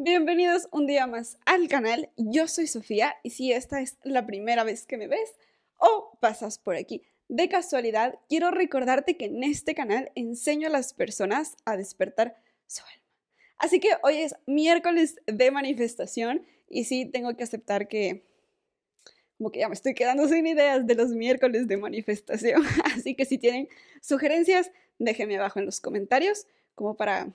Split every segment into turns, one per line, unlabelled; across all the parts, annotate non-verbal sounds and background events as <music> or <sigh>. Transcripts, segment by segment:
Bienvenidos un día más al canal. Yo soy Sofía y si esta es la primera vez que me ves o pasas por aquí de casualidad, quiero recordarte que en este canal enseño a las personas a despertar su alma. Así que hoy es miércoles de manifestación y sí tengo que aceptar que como que ya me estoy quedando sin ideas de los miércoles de manifestación. <laughs> Así que si tienen sugerencias, déjenme abajo en los comentarios como para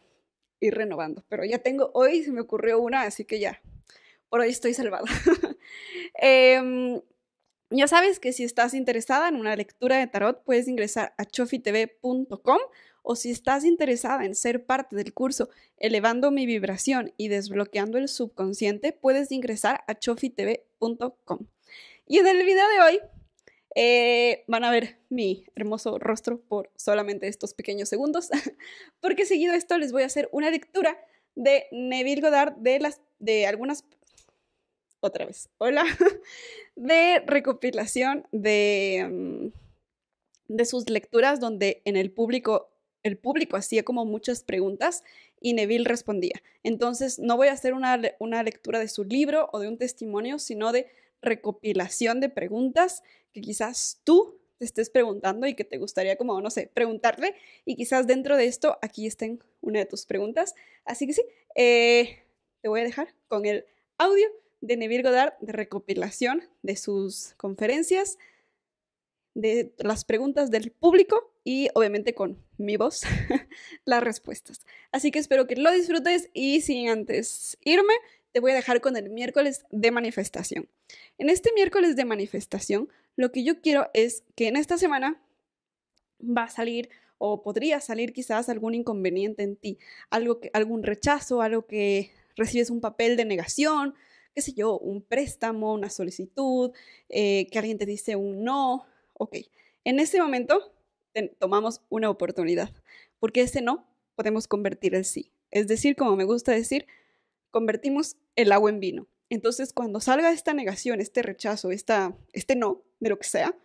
ir renovando. Pero ya tengo, hoy se me ocurrió una, así que ya, por hoy estoy salvada. <laughs> Em, ya sabes que si estás interesada en una lectura de tarot, puedes ingresar a chofitv.com o si estás interesada en ser parte del curso Elevando mi vibración y desbloqueando el subconsciente, puedes ingresar a chofitv.com. Y en el video de hoy eh, van a ver mi hermoso rostro por solamente estos pequeños segundos, <laughs> porque seguido a esto les voy a hacer una lectura de Neville Goddard de, las, de algunas... Otra vez, hola, <laughs> de recopilación de, mm, de sus lecturas donde en el público el público hacía como muchas preguntas y Neville respondía. Entonces, no voy a hacer una, una, lectura de su libro o de un testimonio, sino de recopilación de preguntas que quizás tú te estés preguntando y que te gustaría como, no sé, preguntarle y quizás dentro de esto aquí estén una de tus preguntas. Así que sí, eh, te voy a dejar con el audio de Neville Goddard de recopilación de sus conferencias, de las preguntas del público y obviamente con mi voz <laughs> las respuestas. Así que espero que lo disfrutes y sin antes irme, te voy a dejar con el miércoles de manifestación. En este miércoles de manifestación, lo que yo quiero es que en esta semana va a salir o podría salir quizás algún inconveniente en ti, algo algún rechazo, algo que recibes un papel de negación, qué sé yo, un préstamo, una solicitud, eh, que alguien te dice un no. Ok, en ese momento tomamos una oportunidad, porque ese no podemos convertir en sí. Es decir, como me gusta decir, convertimos el agua en vino. Entonces, cuando salga esta negación, este rechazo, esta, este no, de lo que sea,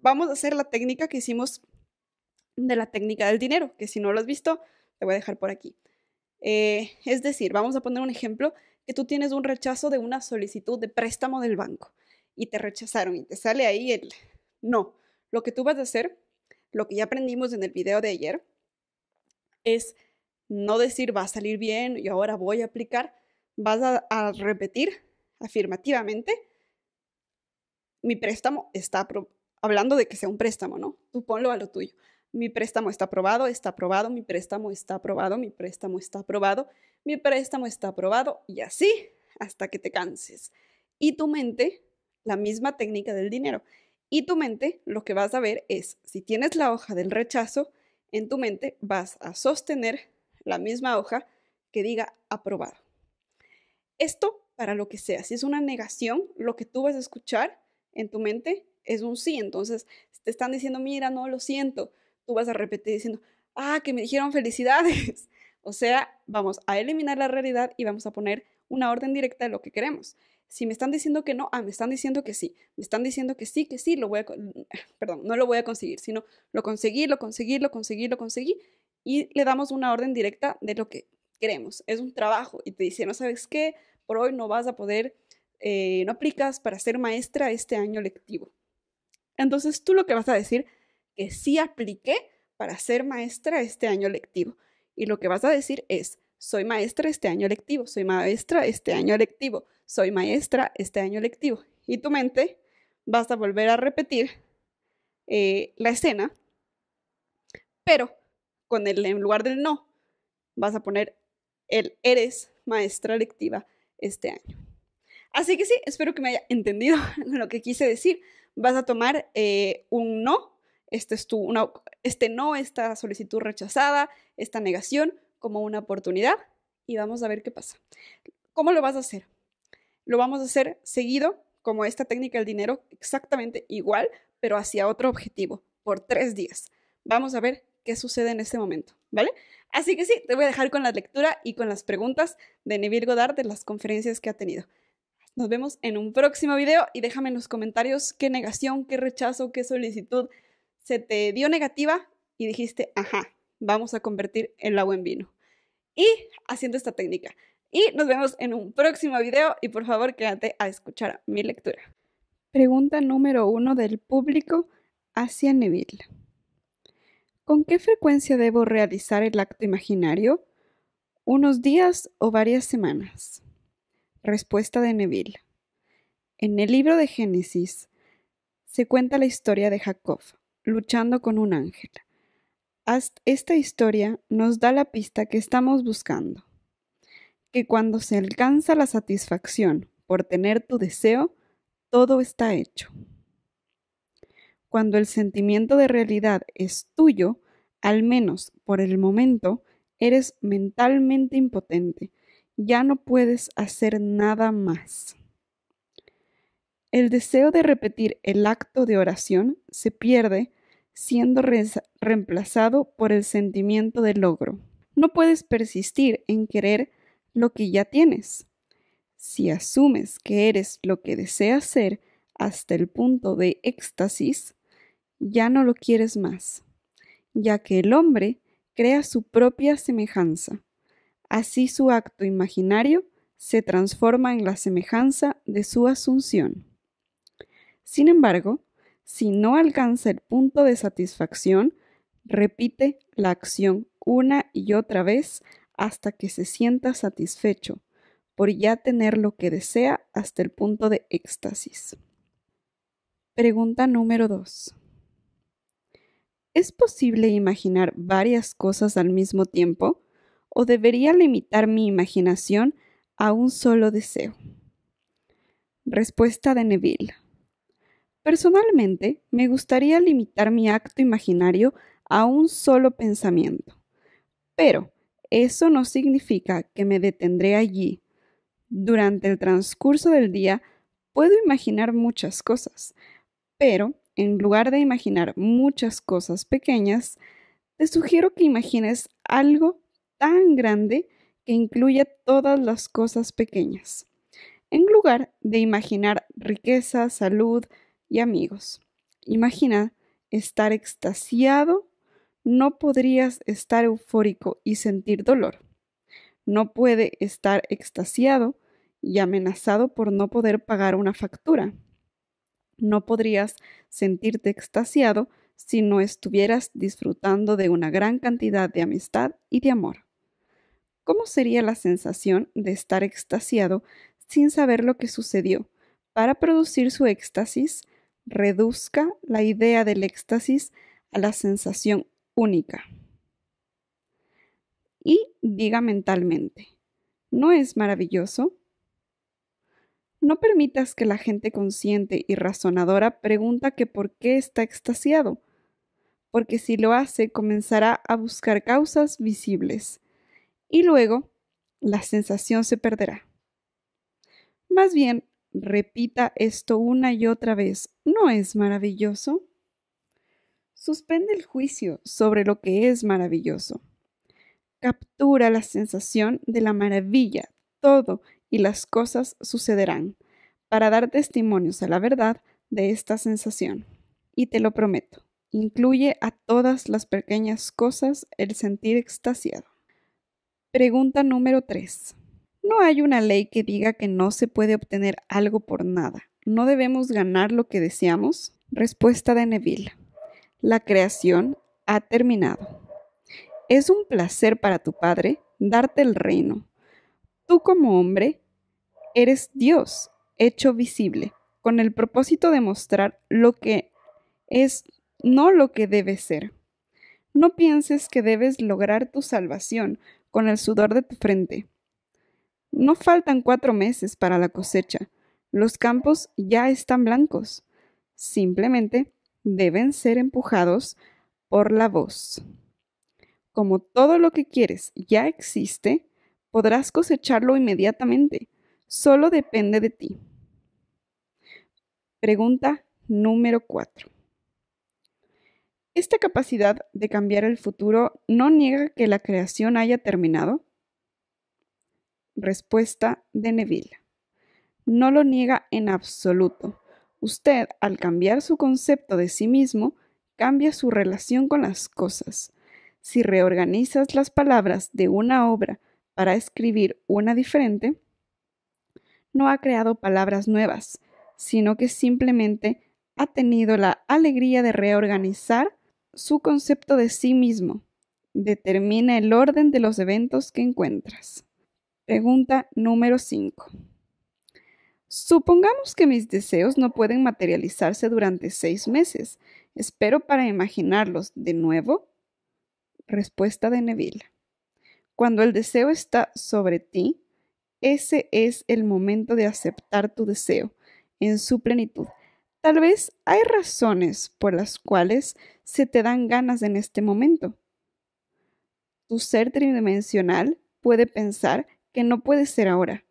vamos a hacer la técnica que hicimos de la técnica del dinero, que si no lo has visto, te voy a dejar por aquí. Eh, es decir, vamos a poner un ejemplo que tú tienes un rechazo de una solicitud de préstamo del banco y te rechazaron y te sale ahí el no. Lo que tú vas a hacer, lo que ya aprendimos en el video de ayer, es no decir va a salir bien y ahora voy a aplicar, vas a, repetir afirmativamente, mi préstamo está, hablando de que sea un préstamo, ¿no? Tú ponlo a lo tuyo. Mi préstamo está aprobado, está aprobado, mi préstamo está aprobado, mi préstamo está aprobado, mi préstamo está aprobado y así hasta que te canses. Y tu mente, la misma técnica del dinero. Y tu mente lo que vas a ver es, si tienes la hoja del rechazo, en tu mente vas a sostener la misma hoja que diga aprobado. Esto para lo que sea. Si es una negación, lo que tú vas a escuchar en tu mente es un sí. Entonces, te están diciendo, mira, no lo siento, tú vas a repetir diciendo, ah, que me dijeron felicidades. <laughs> O sea, vamos a eliminar la realidad y vamos a poner una orden directa de lo que queremos. Si me están diciendo que no, ah, me están diciendo que sí. Me están diciendo que sí, que sí, lo voy a, perdón, no lo voy a conseguir, sino lo conseguí, lo conseguí, lo conseguí, lo conseguí y le damos una orden directa de lo que queremos. Es un trabajo y te dice, no sabes qué, por hoy no vas a poder, eh, no aplicas para ser maestra este año lectivo. Entonces tú lo que vas a decir, que sí apliqué para ser maestra este año lectivo. Y lo que vas a decir es, soy maestra este año lectivo, soy maestra este año lectivo, soy maestra este año lectivo. Y tu mente vas a volver a repetir eh, la escena, pero con el en lugar del no, vas a poner el eres maestra lectiva este año. Así que sí, espero que me haya entendido <laughs> lo que quise decir. Vas a tomar eh, un no, este, es este no, esta solicitud rechazada, esta negación como una oportunidad y vamos a ver qué pasa. ¿Cómo lo vas a hacer? Lo vamos a hacer seguido, como esta técnica del dinero, exactamente igual, pero hacia otro objetivo, por tres días. Vamos a ver qué sucede en este momento, ¿vale? Así que sí, te voy a dejar con la lectura y con las preguntas de Neville Goddard de las conferencias que ha tenido. Nos vemos en un próximo video y déjame en los comentarios qué negación, qué rechazo, qué solicitud se te dio negativa y dijiste, ajá, vamos a convertir el agua en vino. Y haciendo esta técnica. Y nos vemos en un próximo video y por favor quédate a escuchar mi lectura. Pregunta número uno del público hacia Neville. ¿Con qué frecuencia debo realizar el acto imaginario? ¿Unos días o varias semanas? Respuesta de Neville. En el libro de Génesis se cuenta la historia de Jacob luchando con un ángel. Esta historia nos da la pista que estamos buscando, que cuando se alcanza la satisfacción por tener tu deseo, todo está hecho. Cuando el sentimiento de realidad es tuyo, al menos por el momento, eres mentalmente impotente. Ya no puedes hacer nada más. El deseo de repetir el acto de oración se pierde siendo reemplazado por el sentimiento de logro. No puedes persistir en querer lo que ya tienes. Si asumes que eres lo que deseas ser hasta el punto de éxtasis, ya no lo quieres más, ya que el hombre crea su propia semejanza. Así su acto imaginario se transforma en la semejanza de su asunción. Sin embargo, si no alcanza el punto de satisfacción, repite la acción una y otra vez hasta que se sienta satisfecho, por ya tener lo que desea hasta el punto de éxtasis. Pregunta número 2. ¿Es posible imaginar varias cosas al mismo tiempo o debería limitar mi imaginación a un solo deseo? Respuesta de Neville. Personalmente, me gustaría limitar mi acto imaginario a un solo pensamiento, pero eso no significa que me detendré allí. Durante el transcurso del día puedo imaginar muchas cosas, pero en lugar de imaginar muchas cosas pequeñas, te sugiero que imagines algo tan grande que incluya todas las cosas pequeñas, en lugar de imaginar riqueza, salud y amigos. Imagina estar extasiado, no podrías estar eufórico y sentir dolor. No puede estar extasiado y amenazado por no poder pagar una factura no podrías sentirte extasiado si no estuvieras disfrutando de una gran cantidad de amistad y de amor. ¿Cómo sería la sensación de estar extasiado sin saber lo que sucedió? Para producir su éxtasis, reduzca la idea del éxtasis a la sensación única. Y diga mentalmente, ¿no es maravilloso? No permitas que la gente consciente y razonadora pregunta que por qué está extasiado, porque si lo hace comenzará a buscar causas visibles y luego la sensación se perderá. Más bien, repita esto una y otra vez. ¿No es maravilloso? Suspende el juicio sobre lo que es maravilloso. Captura la sensación de la maravilla, todo y las cosas sucederán, para dar testimonios a la verdad de esta sensación. Y te lo prometo, incluye a todas las pequeñas cosas el sentir extasiado. Pregunta número 3. No hay una ley que diga que no se puede obtener algo por nada. ¿No debemos ganar lo que deseamos? Respuesta de Neville. La creación ha terminado. Es un placer para tu padre darte el reino. Tú como hombre eres Dios hecho visible, con el propósito de mostrar lo que es, no lo que debe ser. No pienses que debes lograr tu salvación con el sudor de tu frente. No faltan cuatro meses para la cosecha. Los campos ya están blancos. Simplemente deben ser empujados por la voz. Como todo lo que quieres ya existe, podrás cosecharlo inmediatamente Solo depende de ti. Pregunta número 4. ¿Esta capacidad de cambiar el futuro no niega que la creación haya terminado? Respuesta de Neville. No lo niega en absoluto. Usted, al cambiar su concepto de sí mismo, cambia su relación con las cosas. Si reorganizas las palabras de una obra para escribir una diferente, no ha creado palabras nuevas, sino que simplemente ha tenido la alegría de reorganizar su concepto de sí mismo. Determina el orden de los eventos que encuentras. Pregunta número 5. Supongamos que mis deseos no pueden materializarse durante seis meses. Espero para imaginarlos de nuevo. Respuesta de Neville. Cuando el deseo está sobre ti, ese es el momento de aceptar tu deseo en su plenitud. Tal vez hay razones por las cuales se te dan ganas en este momento. Tu ser tridimensional puede pensar que no puede ser ahora,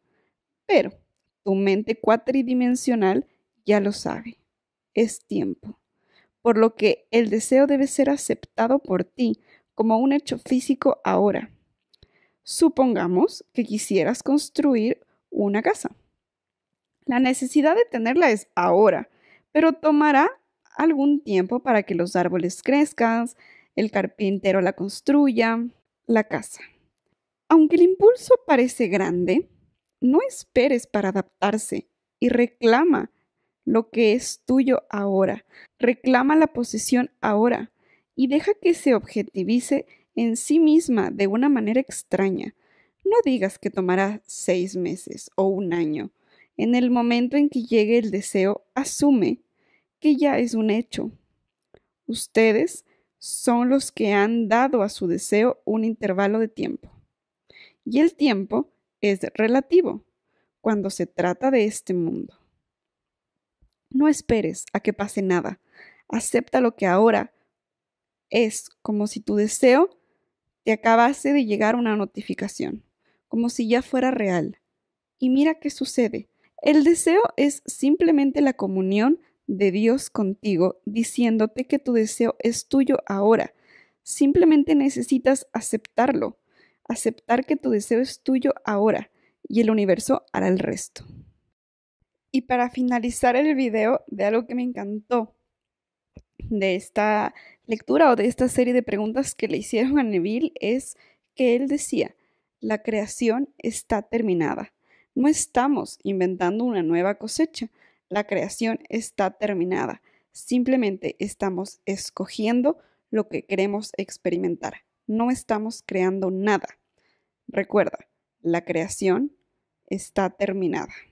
pero tu mente cuatridimensional ya lo sabe. Es tiempo. Por lo que el deseo debe ser aceptado por ti como un hecho físico ahora. Supongamos que quisieras construir una casa. La necesidad de tenerla es ahora, pero tomará algún tiempo para que los árboles crezcan, el carpintero la construya, la casa. Aunque el impulso parece grande, no esperes para adaptarse y reclama lo que es tuyo ahora, reclama la posesión ahora y deja que se objetivice en sí misma de una manera extraña. No digas que tomará seis meses o un año. En el momento en que llegue el deseo, asume que ya es un hecho. Ustedes son los que han dado a su deseo un intervalo de tiempo. Y el tiempo es relativo cuando se trata de este mundo. No esperes a que pase nada. Acepta lo que ahora es como si tu deseo te acabase de llegar una notificación, como si ya fuera real. Y mira qué sucede. El deseo es simplemente la comunión de Dios contigo, diciéndote que tu deseo es tuyo ahora. Simplemente necesitas aceptarlo, aceptar que tu deseo es tuyo ahora, y el universo hará el resto. Y para finalizar el video de algo que me encantó de esta lectura o de esta serie de preguntas que le hicieron a Neville es que él decía, la creación está terminada. No estamos inventando una nueva cosecha. La creación está terminada. Simplemente estamos escogiendo lo que queremos experimentar. No estamos creando nada. Recuerda, la creación está terminada.